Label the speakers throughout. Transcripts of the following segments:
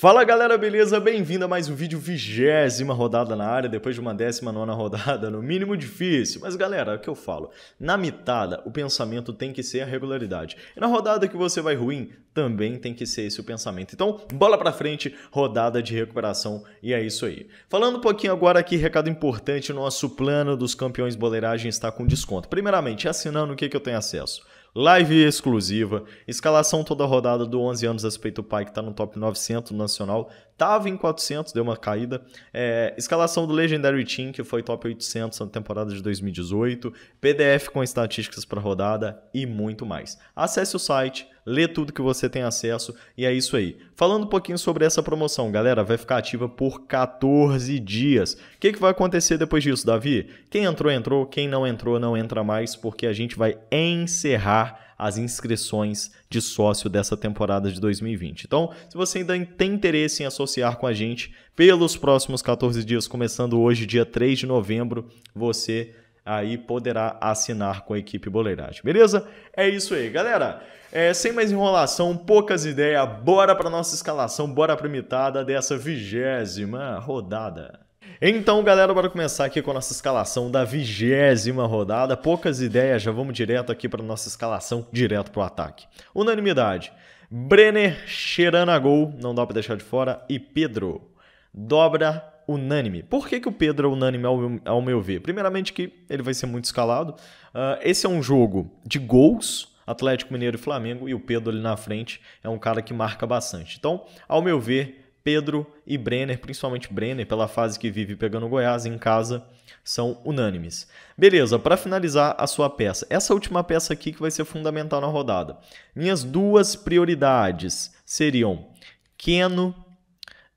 Speaker 1: Fala galera, beleza? Bem-vindo a mais um vídeo, vigésima rodada na área, depois de uma décima nona rodada, no mínimo difícil. Mas galera, é o que eu falo, na mitada o pensamento tem que ser a regularidade. E na rodada que você vai ruim, também tem que ser esse o pensamento. Então, bola pra frente, rodada de recuperação e é isso aí. Falando um pouquinho agora aqui, recado importante, nosso plano dos campeões boleiragem está com desconto. Primeiramente, assinando o que, que eu tenho acesso? live exclusiva, escalação toda rodada do 11 anos a Peito Pai, que está no top 900 nacional, estava em 400, deu uma caída, é, escalação do Legendary Team, que foi top 800 na temporada de 2018, PDF com estatísticas para rodada e muito mais. Acesse o site lê tudo que você tem acesso e é isso aí. Falando um pouquinho sobre essa promoção, galera, vai ficar ativa por 14 dias. O que, que vai acontecer depois disso, Davi? Quem entrou, entrou, quem não entrou, não entra mais, porque a gente vai encerrar as inscrições de sócio dessa temporada de 2020. Então, se você ainda tem interesse em associar com a gente pelos próximos 14 dias, começando hoje, dia 3 de novembro, você aí poderá assinar com a equipe Boleiragem, beleza? É isso aí, galera. É, sem mais enrolação, poucas ideias, bora para nossa escalação, bora para mitada dessa vigésima rodada. Então, galera, bora começar aqui com a nossa escalação da vigésima rodada. Poucas ideias, já vamos direto aqui para nossa escalação, direto para o ataque. Unanimidade. Brenner, a Gol, não dá para deixar de fora, e Pedro. Dobra, unânime. Por que, que o Pedro é unânime ao, ao meu ver? Primeiramente que ele vai ser muito escalado. Uh, esse é um jogo de gols, Atlético Mineiro e Flamengo, e o Pedro ali na frente é um cara que marca bastante. Então, ao meu ver, Pedro e Brenner, principalmente Brenner, pela fase que vive pegando Goiás em casa, são unânimes. Beleza, para finalizar a sua peça, essa última peça aqui que vai ser fundamental na rodada. Minhas duas prioridades seriam Keno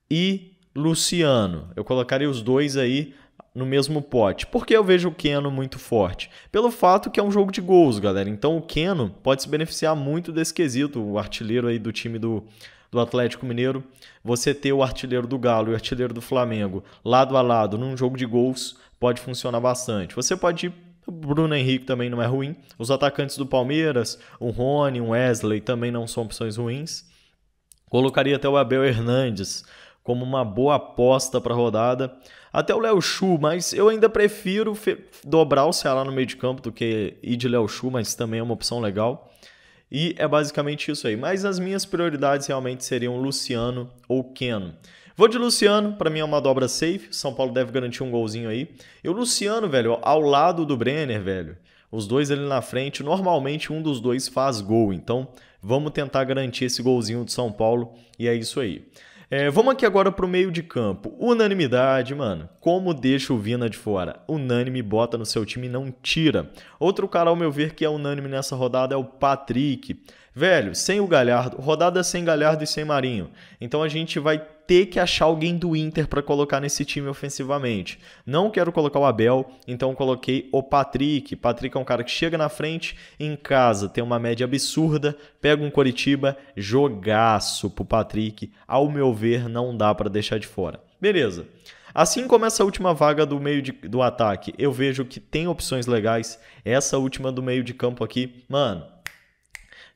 Speaker 1: e Luciano. Eu colocaria os dois aí no mesmo pote. Porque eu vejo o Keno muito forte? Pelo fato que é um jogo de gols, galera. Então o Keno pode se beneficiar muito desse quesito, o artilheiro aí do time do, do Atlético Mineiro. Você ter o artilheiro do Galo e o artilheiro do Flamengo lado a lado num jogo de gols pode funcionar bastante. Você pode ir o Bruno Henrique também não é ruim. Os atacantes do Palmeiras, o Rony, o Wesley também não são opções ruins. Colocaria até o Abel Hernandes como uma boa aposta para a rodada. Até o Léo Chu, mas eu ainda prefiro dobrar o Ceará no meio de campo do que ir de Léo Chu, mas também é uma opção legal. E é basicamente isso aí. Mas as minhas prioridades realmente seriam Luciano ou Keno. Vou de Luciano, para mim é uma dobra safe. São Paulo deve garantir um golzinho aí. E o Luciano, velho, ao lado do Brenner, velho. Os dois ali na frente, normalmente um dos dois faz gol. Então, vamos tentar garantir esse golzinho do São Paulo. E é isso aí. É, vamos aqui agora pro meio de campo. Unanimidade, mano. Como deixa o Vina de fora? Unânime, bota no seu time e não tira. Outro cara, ao meu ver, que é unânime nessa rodada é o Patrick. Velho, sem o Galhardo, rodada sem Galhardo e sem Marinho. Então a gente vai ter que achar alguém do Inter para colocar nesse time ofensivamente. Não quero colocar o Abel, então coloquei o Patrick. Patrick é um cara que chega na frente, em casa tem uma média absurda, pega um Coritiba, jogaço pro Patrick. Ao meu ver, não dá para deixar de fora. Beleza. Assim como essa última vaga do meio de, do ataque, eu vejo que tem opções legais. Essa última do meio de campo aqui, mano,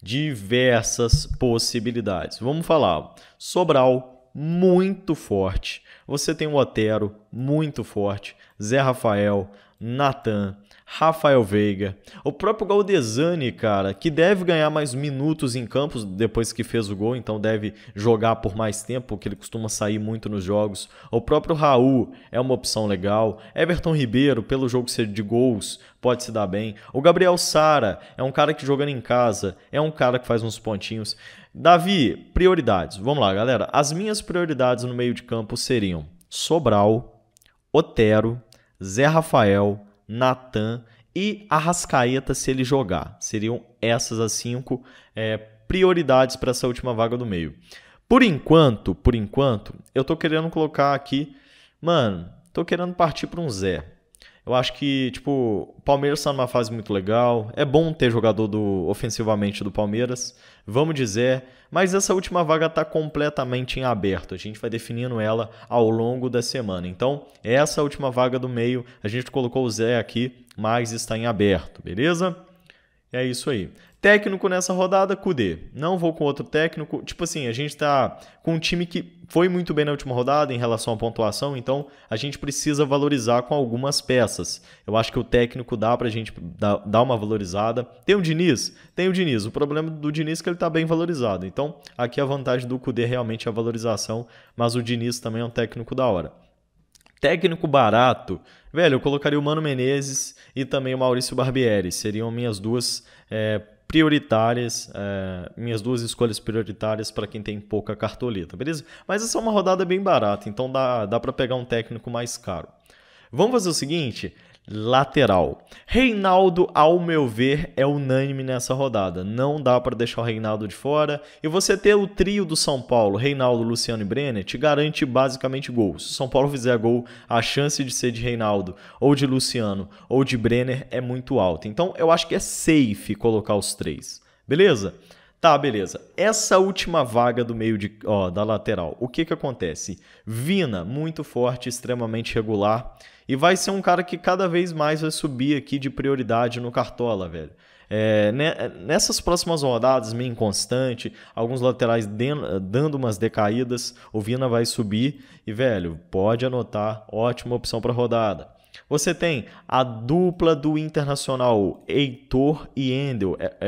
Speaker 1: diversas possibilidades. Vamos falar. Sobral, muito forte. Você tem o Otero, muito forte. Zé Rafael, Natan, Rafael Veiga. O próprio Galdesani, cara, que deve ganhar mais minutos em campos depois que fez o gol, então deve jogar por mais tempo, porque ele costuma sair muito nos jogos. O próprio Raul é uma opção legal. Everton Ribeiro, pelo jogo ser de gols, pode se dar bem. O Gabriel Sara é um cara que jogando em casa, é um cara que faz uns pontinhos. Davi, prioridades. Vamos lá, galera. As minhas prioridades no meio de campo seriam Sobral, Otero, Zé Rafael, Natan e Arrascaeta se ele jogar. Seriam essas as cinco é, prioridades para essa última vaga do meio. Por enquanto, por enquanto, eu tô querendo colocar aqui, mano, tô querendo partir para um Zé. Eu acho que, tipo, o Palmeiras está numa fase muito legal. É bom ter jogador do, ofensivamente do Palmeiras, vamos dizer. Mas essa última vaga está completamente em aberto. A gente vai definindo ela ao longo da semana. Então, essa é última vaga do meio, a gente colocou o Zé aqui, mas está em aberto, beleza? É isso aí. Técnico nessa rodada, Kudê. Não vou com outro técnico. Tipo assim, a gente tá com um time que foi muito bem na última rodada em relação à pontuação, então a gente precisa valorizar com algumas peças. Eu acho que o técnico dá pra gente dar uma valorizada. Tem o Diniz? Tem o Diniz. O problema do Diniz é que ele tá bem valorizado. Então, aqui a vantagem do Kudê realmente é a valorização, mas o Diniz também é um técnico da hora. Técnico barato. Velho, eu colocaria o Mano Menezes e também o Maurício Barbieri. Seriam minhas duas é, prioritárias, é, minhas duas escolhas prioritárias para quem tem pouca cartoleta, beleza? Mas essa é uma rodada bem barata, então dá, dá para pegar um técnico mais caro. Vamos fazer o seguinte: lateral. Reinaldo, ao meu ver, é unânime nessa rodada. Não dá para deixar o Reinaldo de fora. E você ter o trio do São Paulo, Reinaldo, Luciano e Brenner, te garante basicamente gols. Se o São Paulo fizer gol, a chance de ser de Reinaldo, ou de Luciano, ou de Brenner é muito alta. Então eu acho que é safe colocar os três. Beleza? Tá, beleza. Essa última vaga do meio de, ó, da lateral, o que que acontece? Vina, muito forte, extremamente regular. E vai ser um cara que cada vez mais vai subir aqui de prioridade no Cartola, velho. É, né, nessas próximas rodadas, meio inconstante, alguns laterais dando umas decaídas, o Vina vai subir e, velho, pode anotar, ótima opção para rodada. Você tem a dupla do Internacional, Heitor e Endel. É, é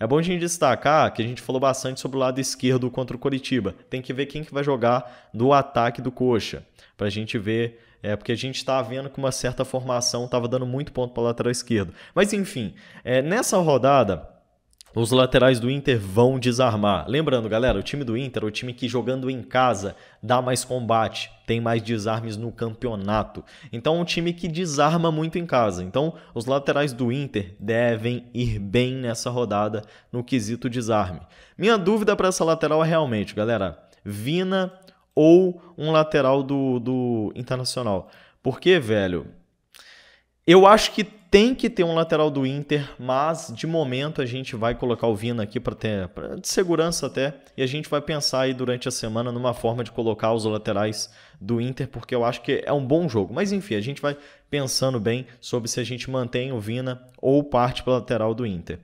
Speaker 1: É bom a gente destacar que a gente falou bastante sobre o lado esquerdo contra o Coritiba. Tem que ver quem que vai jogar do ataque do Coxa, para a gente ver é porque a gente está vendo que uma certa formação estava dando muito ponto para o lateral esquerdo. Mas enfim, é, nessa rodada os laterais do Inter vão desarmar. Lembrando, galera, o time do Inter é o time que jogando em casa dá mais combate, tem mais desarmes no campeonato. Então, é um time que desarma muito em casa. Então, os laterais do Inter devem ir bem nessa rodada no quesito desarme. Minha dúvida para essa lateral é realmente, galera, Vina ou um lateral do, do Internacional. Porque, velho, eu acho que tem que ter um lateral do Inter, mas de momento a gente vai colocar o Vina aqui para ter pra, de segurança até, e a gente vai pensar aí durante a semana numa forma de colocar os laterais do Inter, porque eu acho que é um bom jogo. Mas enfim, a gente vai pensando bem sobre se a gente mantém o Vina ou parte para lateral do Inter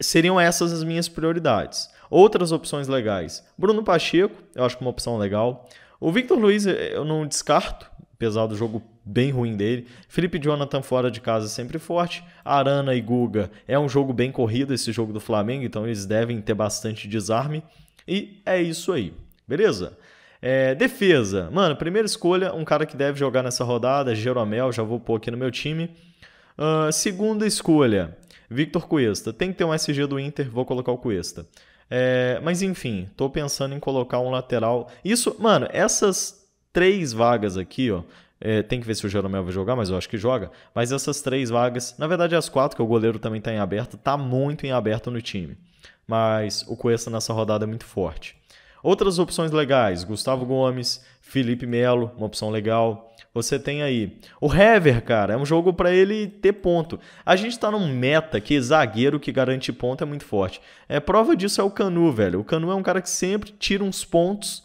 Speaker 1: seriam essas as minhas prioridades. Outras opções legais. Bruno Pacheco, eu acho que é uma opção legal. O Victor Luiz eh, eu não descarto, apesar do jogo bem ruim dele. Felipe Jonathan fora de casa é sempre forte. Arana e Guga é um jogo bem corrido esse jogo do Flamengo, então eles devem ter bastante desarme. E é isso aí, beleza? É, defesa, mano, primeira escolha, um cara que deve jogar nessa rodada, Jeromel, já vou pôr aqui no meu time. Uh, segunda escolha, Victor Cuesta. Tem que ter um SG do Inter, vou colocar o Cuesta. É, mas enfim, tô pensando em colocar um lateral. Isso, mano, essas três vagas aqui, ó. É, tem que ver se o Jeromel vai jogar, mas eu acho que joga. Mas essas três vagas, na verdade as quatro, que o goleiro também tá em aberto, tá muito em aberto no time. Mas o Cuesta nessa rodada é muito forte. Outras opções legais: Gustavo Gomes, Felipe Melo, uma opção legal. Você tem aí. O Hever, cara, é um jogo para ele ter ponto. A gente tá num meta que zagueiro que garante ponto é muito forte. É prova disso é o Canu, velho. O Canu é um cara que sempre tira uns pontos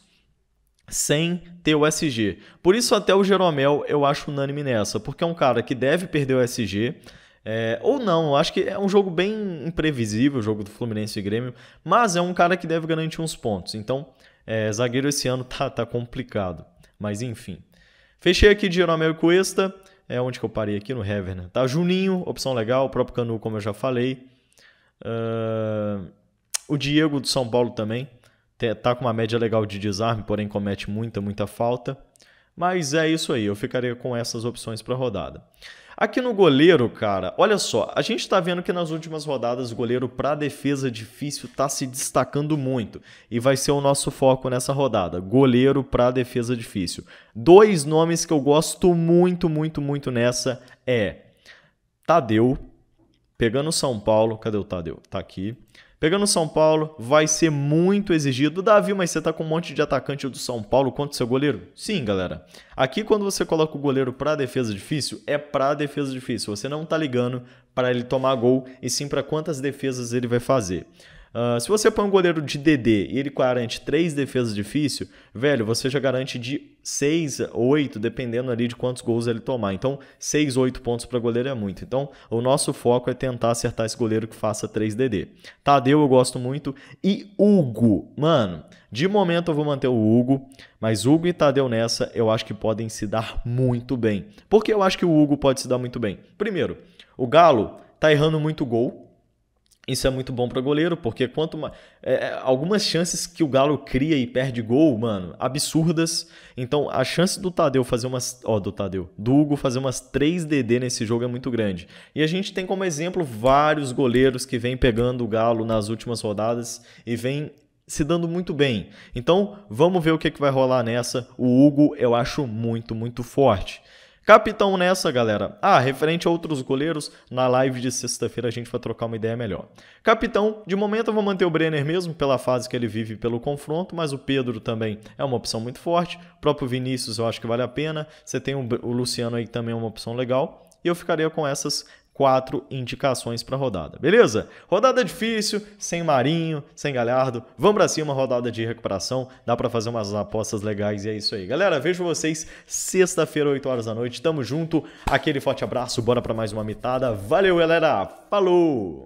Speaker 1: sem ter o SG. Por isso até o Jeromel eu acho unânime nessa, porque é um cara que deve perder o SG é, ou não, eu acho que é um jogo bem imprevisível, o jogo do Fluminense e Grêmio, mas é um cara que deve garantir uns pontos. Então, é, zagueiro esse ano tá, tá complicado, mas enfim. Fechei aqui de Jeromel Cuesta, é onde que eu parei aqui no Hever, né? Tá, Juninho, opção legal, o próprio Canu, como eu já falei. Uh, o Diego do São Paulo também, tá com uma média legal de desarme, porém comete muita, muita falta. Mas é isso aí, eu ficaria com essas opções para a rodada. Aqui no goleiro, cara, olha só, a gente está vendo que nas últimas rodadas o goleiro para defesa difícil está se destacando muito e vai ser o nosso foco nessa rodada, goleiro para defesa difícil. Dois nomes que eu gosto muito, muito, muito nessa é Tadeu Pegando São Paulo, cadê o Tadeu? Tá aqui. Pegando São Paulo, vai ser muito exigido. Davi, mas você tá com um monte de atacante do São Paulo contra o seu goleiro? Sim, galera. Aqui, quando você coloca o goleiro pra defesa difícil, é pra defesa difícil. Você não tá ligando para ele tomar gol e sim para quantas defesas ele vai fazer. Uh, se você põe um goleiro de DD e ele garante três defesas difíceis, velho, você já garante de 6, 8, dependendo ali de quantos gols ele tomar. Então, 6, 8 pontos para goleiro é muito. Então, o nosso foco é tentar acertar esse goleiro que faça 3 DD. Tadeu eu gosto muito e Hugo, mano, de momento eu vou manter o Hugo, mas Hugo e Tadeu nessa eu acho que podem se dar muito bem. Por que eu acho que o Hugo pode se dar muito bem? Primeiro, o Galo tá errando muito gol, isso é muito bom para goleiro, porque quanto mais, é, é, algumas chances que o Galo cria e perde gol, mano, absurdas. Então a chance do Tadeu fazer umas. Ó, do Tadeu. Do Hugo fazer umas 3 DD nesse jogo é muito grande. E a gente tem como exemplo vários goleiros que vêm pegando o Galo nas últimas rodadas e vêm se dando muito bem. Então vamos ver o que, é que vai rolar nessa. O Hugo eu acho muito, muito forte. Capitão nessa, galera. Ah, referente a outros goleiros, na live de sexta-feira a gente vai trocar uma ideia melhor. Capitão, de momento eu vou manter o Brenner mesmo pela fase que ele vive pelo confronto, mas o Pedro também é uma opção muito forte. O próprio Vinícius eu acho que vale a pena. Você tem o Luciano aí que também é uma opção legal. E eu ficaria com essas quatro indicações para rodada, beleza? Rodada difícil, sem Marinho, sem Galhardo. Vamos para cima, rodada de recuperação. Dá para fazer umas apostas legais e é isso aí. Galera, vejo vocês sexta-feira, 8 horas da noite. Tamo junto. Aquele forte abraço. Bora para mais uma mitada. Valeu, galera. Falou.